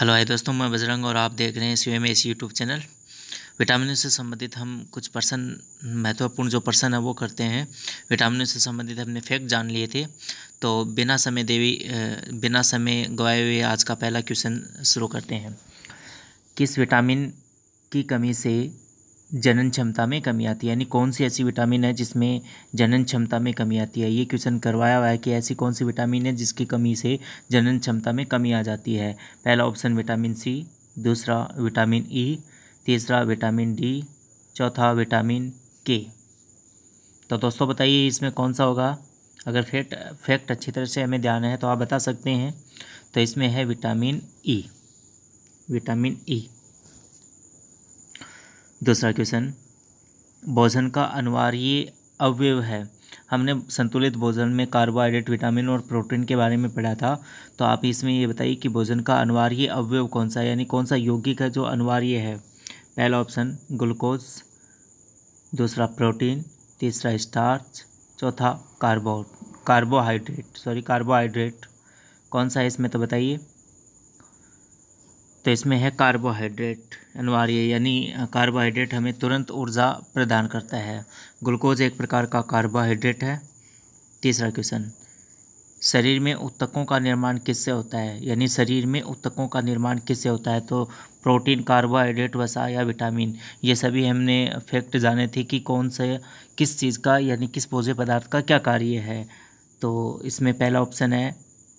Hello hi दोस्तों मैं बजरंग और आप देख रहे हैं C M S YouTube channel विटामिनों से संबंधित हम कुछ पर्सन महत्वपूर्ण जो पर्सन है वो करते हैं विटामिनों से संबंधित हमने फैक्ट जान लिए थे तो बिना समय देवी बिना समय गवाए हुए आज का पहला क्वेश्चन शुरू करते हैं किस विटामिन की कमी से जनन क्षमता में कमी आती है यानी कौन सी ऐसी विटामिन है जिसमें जनन क्षमता में कमी आती है ये क्वेश्चन करवाया हुआ है कि ऐसी कौन सी विटामिन है जिसकी कमी से जनन क्षमता में कमी आ जाती है पहला ऑप्शन विटामिन सी दूसरा विटामिन ई तीसरा विटामिन डी चौथा विटामिन के तो दोस्तों बताइए इसमें कौन सा होगा अगर फैक्ट फैक्ट अच्छी तरह से हमें ध्यान है तो आप बता सकते हैं तो इसमें है विटामिन ई विटामिन ई दूसरा क्वेश्चन भोजन का अनिवार्य अवयव है हमने संतुलित भोजन में कार्बोहाइड्रेट विटामिन और प्रोटीन के बारे में पढ़ा था तो आप इसमें ये बताइए कि भोजन का अनिवार्य अवयव कौन सा यानी कौन सा यौगिक है जो अनिवार्य है पहला ऑप्शन ग्लूकोज दूसरा प्रोटीन तीसरा स्टार्च चौथा कार्बो कार्बोहाइड्रेट सॉरी कार्बोहाइड्रेट कौन सा है इसमें तो बताइए तो इसमें है कार्बोहाइड्रेट अनिवार्य यानी कार्बोहाइड्रेट हमें तुरंत ऊर्जा प्रदान करता है ग्लूकोज एक प्रकार का कार्बोहाइड्रेट है तीसरा क्वेश्चन शरीर में उत्तकों का निर्माण किससे होता है यानी शरीर में उत्तकों का निर्माण किससे होता है तो प्रोटीन कार्बोहाइड्रेट वसा या विटामिन ये सभी हमने फैक्ट जाने थे कि कौन से किस चीज़ का यानी किस पोजे पदार्थ का क्या कार्य है तो इसमें पहला ऑप्शन है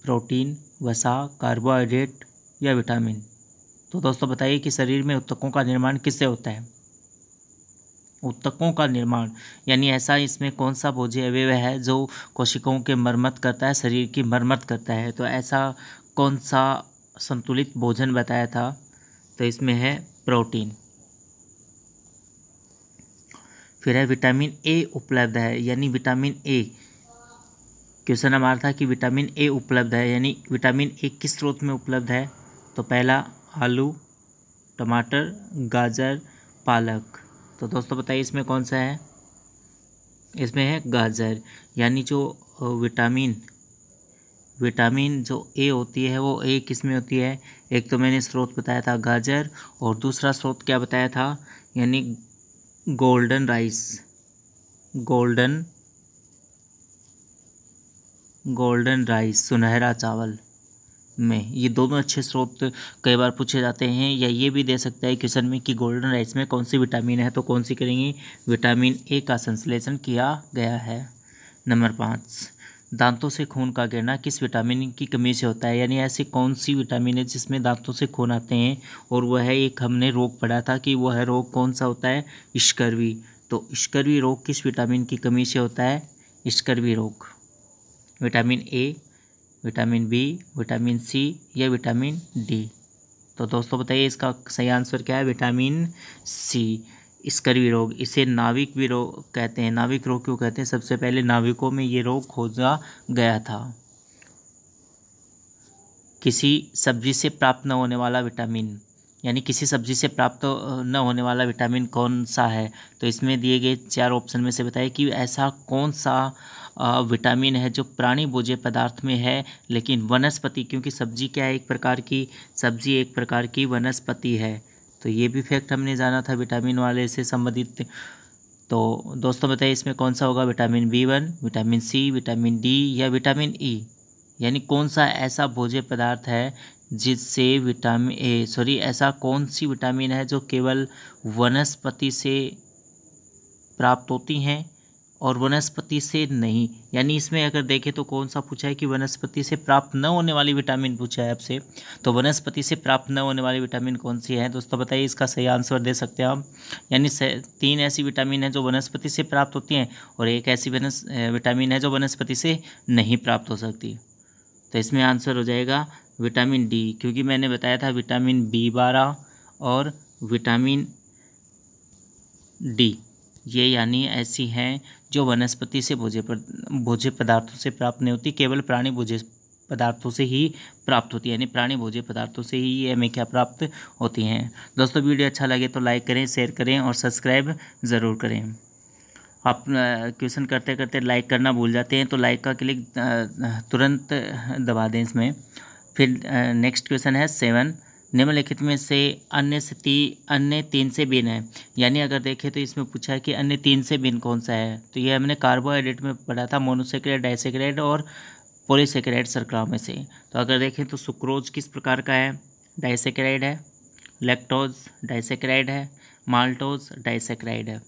प्रोटीन वसा कार्बोहाइड्रेट या विटामिन तो दोस्तों बताइए कि शरीर में उत्तकों का निर्माण किससे होता है उत्तकों का निर्माण यानी ऐसा इसमें कौन सा भोज्य अवयव है जो कोशिकाओं के मरम्मत करता है शरीर की मरम्मत करता है तो ऐसा कौन सा संतुलित भोजन बताया था तो इसमें है प्रोटीन फिर है विटामिन ए उपलब्ध है यानी विटामिन ए क्वेश्चन हमारा था कि विटामिन ए उपलब्ध है यानी विटामिन ए किस स्रोत में उपलब्ध है तो पहला आलू टमाटर गाजर पालक तो दोस्तों बताइए इसमें कौन सा है इसमें है गाजर यानी जो विटामिन विटामिन जो ए होती है वो ए किस में होती है एक तो मैंने स्रोत बताया था गाजर और दूसरा स्रोत क्या बताया था यानी golden rice golden golden rice सुनहरा चावल में ये दोनों अच्छे स्रोत कई बार पूछे जाते हैं या ये भी दे सकता है क्वेश्चन में कि गोल्डन राइस में कौन सी विटामिन है तो कौन सी करेंगे विटामिन ए का संश्लेषण किया गया है नंबर पाँच दांतों से खून का गिरना किस विटामिन की कमी से होता है यानी ऐसी कौन सी विटामिन है जिसमें दांतों से खून आते हैं और वह है एक हमने रोग पढ़ा था कि वह रोग कौन सा होता है इश्कर्वी तो इश्कर्वी रोग किस विटामिन की कमी से होता है इश्कर्वी रोग vitamin A vitamin B vitamin C या विटामिन डी तो दोस्तों बताइए इसका सही आंसर क्या है विटामिन सी स्कर्वी रोग इसे नाविक भी रोग कहते हैं नाविक रोग क्यों कहते हैं सबसे पहले नाविकों में ये रोग खोजा गया था किसी सब्जी से प्राप्त न होने वाला विटामिन यानी किसी सब्जी से प्राप्त न होने वाला विटामिन कौन सा है तो इसमें दिए गए चार ऑप्शन में से बताइए कि ऐसा कौन सा विटामिन है जो प्राणी बोझे पदार्थ में है लेकिन वनस्पति क्योंकि सब्जी क्या है एक प्रकार की सब्जी एक प्रकार की वनस्पति है तो ये भी फैक्ट हमने जाना था विटामिन वाले से संबंधित तो दोस्तों बताइए इसमें कौन सा होगा vitamin B one vitamin C vitamin D या विटामिन ई e? यानी कौन सा ऐसा भोज्य पदार्थ है जिससे विटामिन ए सॉरी ऐसा कौन सी विटामिन है जो केवल वनस्पति से प्राप्त होती हैं और वनस्पति से नहीं यानी इसमें अगर देखें तो कौन सा पूछा है कि वनस्पति से प्राप्त न होने वाली विटामिन पूछा है आपसे तो वनस्पति से प्राप्त न होने वाली विटामिन कौन सी है दोस्तों बताइए इसका सही आंसर दे सकते हैं आप यानी तीन ऐसी विटामिन हैं जो वनस्पति से प्राप्त होती हैं और एक ऐसी विटामिन है जो वनस्पति से नहीं प्राप्त हो सकती तो इसमें आंसर हो जाएगा विटामिन डी क्योंकि मैंने बताया था विटामिन बी बारह और विटामिन डी ये यानी ऐसी हैं जो वनस्पति से भोज्य भोज्य पदार्थों से प्राप्त नहीं होती केवल प्राणी भोज्य पदार्थों से ही प्राप्त होती है यानी प्राणी भोज्य पदार्थों से ही ये हमें क्या प्राप्त होती हैं दोस्तों वीडियो अच्छा लगे तो लाइक करें शेयर करें और सब्सक्राइब ज़रूर करें आप क्वेश्चन करते करते लाइक करना भूल जाते हैं तो लाइक का क्लिक तुरंत दबा दें इसमें फिर नेक्स्ट क्वेश्चन है सेवन निम्नलिखित में से अन्य से ती अन्य तीन से भिन्न है यानी अगर देखें तो इसमें पूछा है कि अन्य तीन से भिन्न कौन सा है तो ये हमने कार्बोहाइड्रेट में पढ़ा था मोनोसेक्रेट डाइसेक्रेट और पोलिसेक्रेट सरकरा में से तो अगर देखें तो सुक्रोज किस प्रकार का है डाइसेक्राइड है लेक्टोज डाइसेक्राइड है माल्टोज डाइसेक्राइड है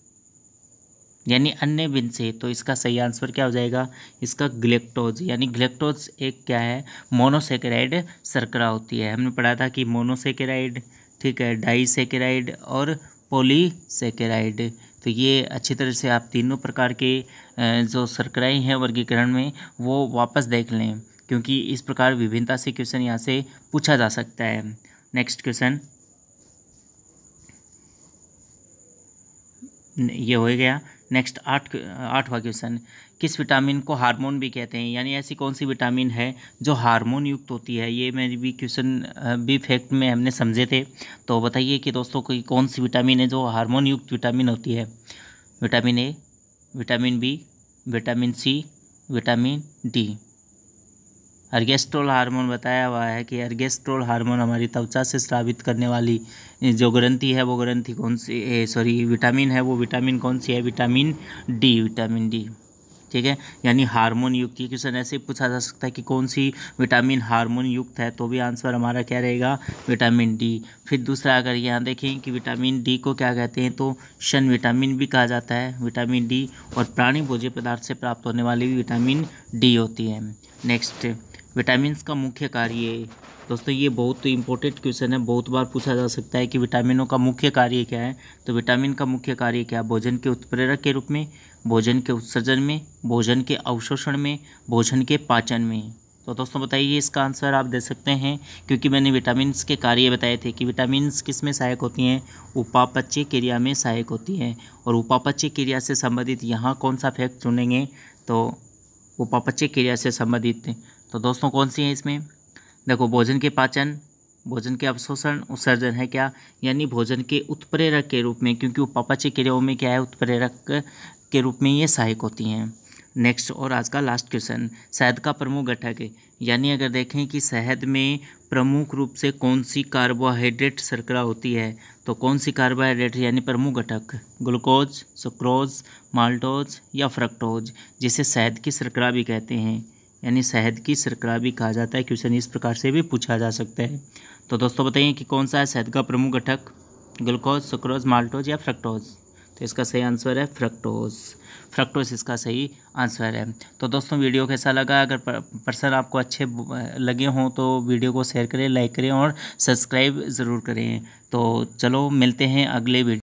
यानी अन्य बिन से तो इसका सही आंसर क्या हो जाएगा इसका ग्लेक्टोज यानी ग्लेक्टोज एक क्या है मोनोसेकेराइड सरकरा होती है हमने पढ़ा था कि मोनोसेकेराइड ठीक है डाईसेकेराइड और पोलीसेकेराइड तो ये अच्छी तरह से आप तीनों प्रकार के जो सरकराएँ हैं वर्गीकरण में वो वापस देख लें क्योंकि इस प्रकार विभिन्नता से क्वेश्चन यहाँ से पूछा जा सकता है नेक्स्ट क्वेश्चन ये हो गया नेक्स्ट आठ आठवा क्वेश्चन किस विटामिन को हार्मोन भी कहते हैं यानी ऐसी कौन सी विटामिन है जो हार्मोन युक्त होती है ये मेरी भी क्वेश्चन भी फैक्ट में हमने समझे थे तो बताइए कि दोस्तों कोई कौन सी विटामिन है जो हार्मोन युक्त विटामिन होती है vitamin A vitamin B vitamin C vitamin D ergosterol hormone बताया हुआ है कि अर्गेस्ट्रोल हार्मोन हमारी त्वचा से स्रावित करने वाली जो ग्रंथि है वो ग्रंथि कौन सी सॉरी विटामिन है वो विटामिन कौन सी है विटामिन डी विटामिन डी ठीक है यानी हार्मोन युक्त ये क्वेश्चन ऐसे पूछा जा सकता है कि कौन सी विटामिन हार्मोन युक्त है तो भी आंसर हमारा क्या रहेगा विटामिन डी फिर दूसरा अगर यहाँ देखें कि विटामिन डी को क्या कहते हैं तो शन विटामिन भी कहा जाता है विटामिन डी और प्राणी भोज्य पदार्थ से प्राप्त होने वाली भी विटामिन डी होती है नेक्स्ट विटामिन का मुख्य कार्य दोस्तों ये बहुत इंपॉर्टेंट क्वेश्चन है बहुत बार पूछा जा सकता है कि विटामिनों का मुख्य कार्य क्या है तो विटामिन का मुख्य कार्य क्या है भोजन के उत्प्रेरक के रूप में भोजन के उत्सर्जन में भोजन के अवशोषण में भोजन के पाचन में तो दोस्तों बताइए इसका आंसर आप दे सकते हैं क्योंकि मैंने विटामिन के कार्य बताए थे कि विटामिन किस में सहायक होती हैं उपापच्य क्रिया में सहायक होती हैं और उपापच्य क्रिया से संबंधित यहाँ कौन सा फैक्ट चुनेंगे तो उपापच्य क्रिया से संबंधित तो दोस्तों कौन सी हैं इसमें देखो भोजन के पाचन भोजन के अवशोषण उत्सर्जन है क्या यानी भोजन के उत्प्रेरक के रूप में क्योंकि उपापचय क्रियाओं में क्या है उत्प्रेरक के रूप में ये सहायक होती हैं नेक्स्ट और आज का लास्ट क्वेश्चन शहद का प्रमुख घटक है यानी अगर देखें कि शहद में प्रमुख रूप से कौन सी कार्बोहाइड्रेट शर्करा होती है तो कौन सी कार्बोहाइड्रेट यानी प्रमुख घटक ग्लूकोज सुक्रोज माल्टोज या फ्रक्टोज जिसे शहद की शर्करा भी कहते हैं यानी शहद की शर्करा भी कहा जाता है क्वेश्चन इस प्रकार से भी पूछा जा सकता है तो दोस्तों बताइए कि कौन सा है शहद का प्रमुख घटक ग्लूकोज सुक्रोज माल्टोज या फ्रक्टोज तो इसका सही आंसर है फ्रक्टोज फ्रक्टोज इसका सही आंसर है तो दोस्तों वीडियो कैसा लगा अगर पर्सन आपको अच्छे लगे हों तो वीडियो को शेयर करें लाइक करें और सब्सक्राइब ज़रूर करें तो चलो मिलते हैं अगले वीडियो